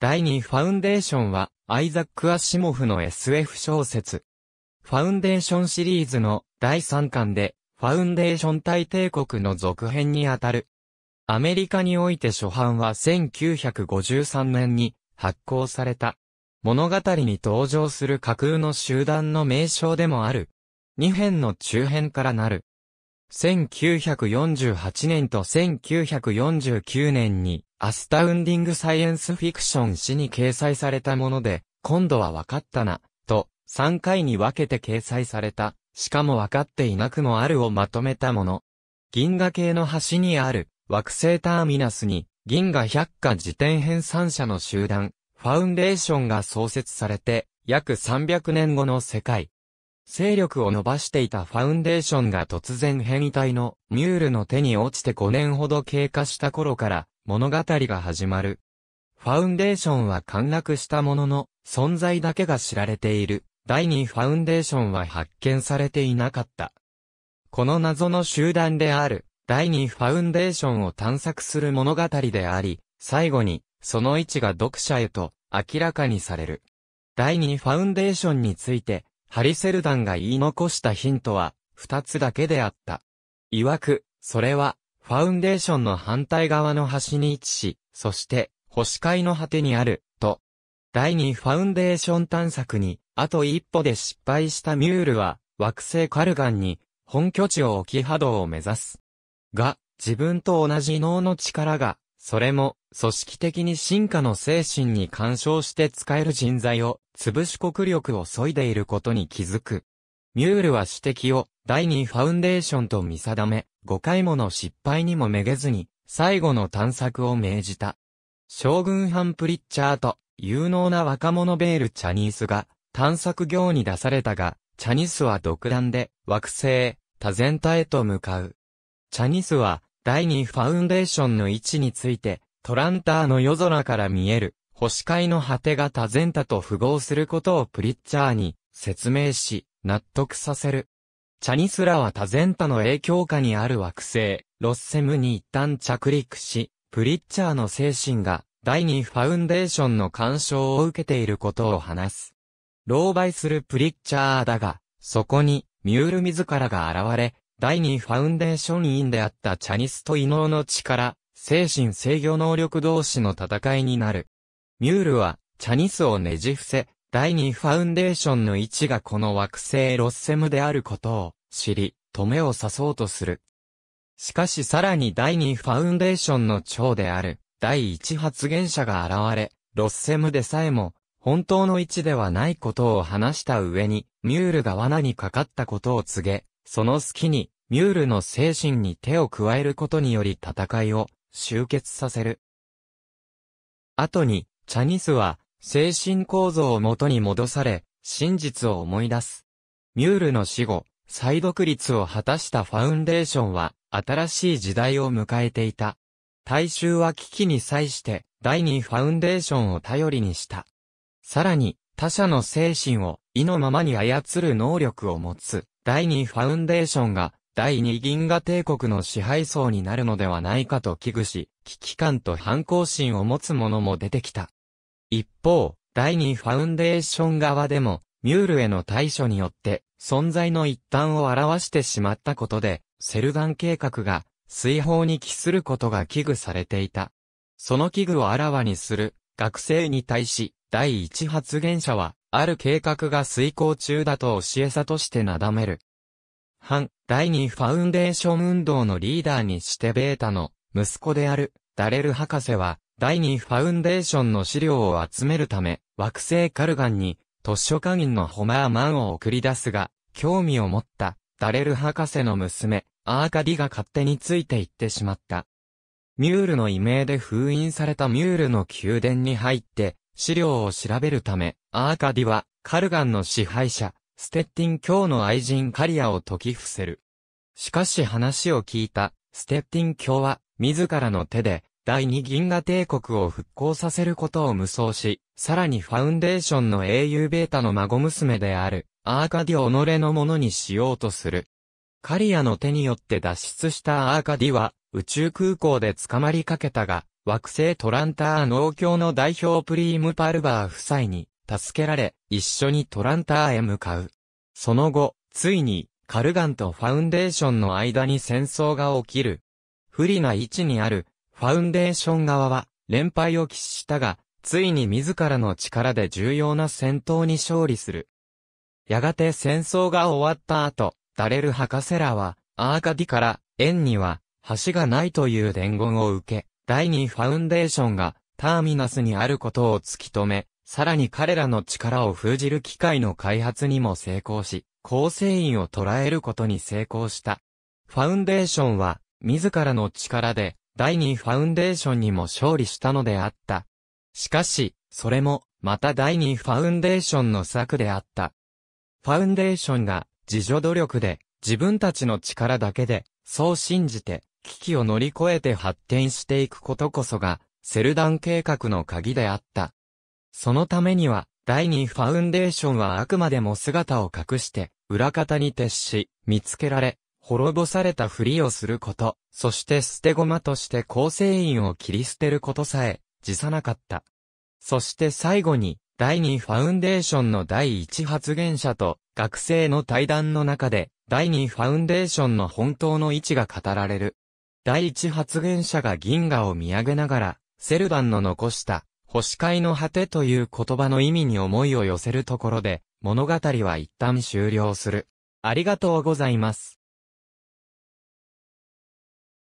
第2ファウンデーションは、アイザック・アシモフの SF 小説。ファウンデーションシリーズの第3巻で、ファウンデーション大帝国の続編にあたる。アメリカにおいて初版は1953年に発行された。物語に登場する架空の集団の名称でもある。2編の中編からなる。1948年と1949年にアスタウンディングサイエンスフィクション誌に掲載されたもので、今度は分かったな、と、3回に分けて掲載された、しかも分かっていなくもあるをまとめたもの。銀河系の端にある、惑星ターミナスに、銀河百科辞典編三者の集団、ファウンデーションが創設されて、約300年後の世界。勢力を伸ばしていたファウンデーションが突然変異体のミュールの手に落ちて5年ほど経過した頃から物語が始まる。ファウンデーションは陥落したものの、存在だけが知られている。第二ファウンデーションは発見されていなかった。この謎の集団である、第二ファウンデーションを探索する物語であり、最後に、その位置が読者へと明らかにされる。第二ファウンデーションについて、ハリセルダンが言い残したヒントは、二つだけであった。曰く、それは、ファウンデーションの反対側の端に位置し、そして、星界の果てにある、と。第二ファウンデーション探索に、あと一歩で失敗したミュールは、惑星カルガンに、本拠地を置き波動を目指す。が、自分と同じ脳の力が、それも、組織的に進化の精神に干渉して使える人材を、潰し国力を削いでいることに気づく。ミュールは指摘を第2ファウンデーションと見定め、5回もの失敗にもめげずに、最後の探索を命じた。将軍ハンプリッチャーと、有能な若者ベール・チャニースが、探索業に出されたが、チャニスは独断で、惑星、多全体へと向かう。チャニスは、第2ファウンデーションの位置について、トランターの夜空から見える、星界の果てが多全体と符合することをプリッチャーに説明し、納得させる。チャニスラは多前多の影響下にある惑星、ロッセムに一旦着陸し、プリッチャーの精神が第二ファウンデーションの干渉を受けていることを話す。狼狽するプリッチャーだが、そこにミュール自らが現れ、第二ファウンデーション委員であったチャニスと異能の力、精神制御能力同士の戦いになる。ミュールはチャニスをねじ伏せ、第二ファウンデーションの位置がこの惑星ロッセムであることを知り、止めを刺そうとする。しかしさらに第二ファウンデーションの長である第一発言者が現れ、ロッセムでさえも本当の位置ではないことを話した上に、ミュールが罠にかかったことを告げ、その隙にミュールの精神に手を加えることにより戦いを終結させる。後に、チャニスは、精神構造を元に戻され、真実を思い出す。ミュールの死後、再独立を果たしたファウンデーションは、新しい時代を迎えていた。大衆は危機に際して、第二ファウンデーションを頼りにした。さらに、他者の精神を、意のままに操る能力を持つ、第二ファウンデーションが、第二銀河帝国の支配層になるのではないかと危惧し、危機感と反抗心を持つ者も出てきた。一方、第二ファウンデーション側でも、ミュールへの対処によって、存在の一端を表してしまったことで、セルガン計画が、水泡に帰することが危惧されていた。その危惧をあらわにする、学生に対し、第一発言者は、ある計画が遂行中だと教えさとしてなだめる。反、第二ファウンデーション運動のリーダーにしてベータの、息子である、ダレル博士は、第2ファウンデーションの資料を集めるため、惑星カルガンに、図書館員のホマーマンを送り出すが、興味を持った、ダレル博士の娘、アーカディが勝手について行ってしまった。ミュールの異名で封印されたミュールの宮殿に入って、資料を調べるため、アーカディは、カルガンの支配者、ステッティン教の愛人カリアを解き伏せる。しかし話を聞いた、ステッティン教は、自らの手で、第二銀河帝国を復興させることを無双し、さらにファウンデーションの英雄ベータの孫娘である、アーカディを己のものにしようとする。カリアの手によって脱出したアーカディは、宇宙空港で捕まりかけたが、惑星トランター農協の代表プリームパルバー夫妻に助けられ、一緒にトランターへ向かう。その後、ついに、カルガンとファウンデーションの間に戦争が起きる。不利な位置にあるファウンデーション側は連敗を喫したが、ついに自らの力で重要な戦闘に勝利する。やがて戦争が終わった後、ダレル博士らは、アーカディから、円には、橋がないという伝言を受け、第二ファウンデーションが、ターミナスにあることを突き止め、さらに彼らの力を封じる機械の開発にも成功し、構成員を捉えることに成功した。ファウンデーションは、自らの力で、第2ファウンデーションにも勝利したのであった。しかし、それも、また第2ファウンデーションの策であった。ファウンデーションが、自助努力で、自分たちの力だけで、そう信じて、危機を乗り越えて発展していくことこそが、セルダン計画の鍵であった。そのためには、第2ファウンデーションはあくまでも姿を隠して、裏方に徹し、見つけられ、滅ぼされたふりをすること、そして捨て駒として構成員を切り捨てることさえ、辞さなかった。そして最後に、第2ファウンデーションの第1発言者と学生の対談の中で、第2ファウンデーションの本当の位置が語られる。第1発言者が銀河を見上げながら、セルダンの残した、星界の果てという言葉の意味に思いを寄せるところで、物語は一旦終了する。ありがとうございます。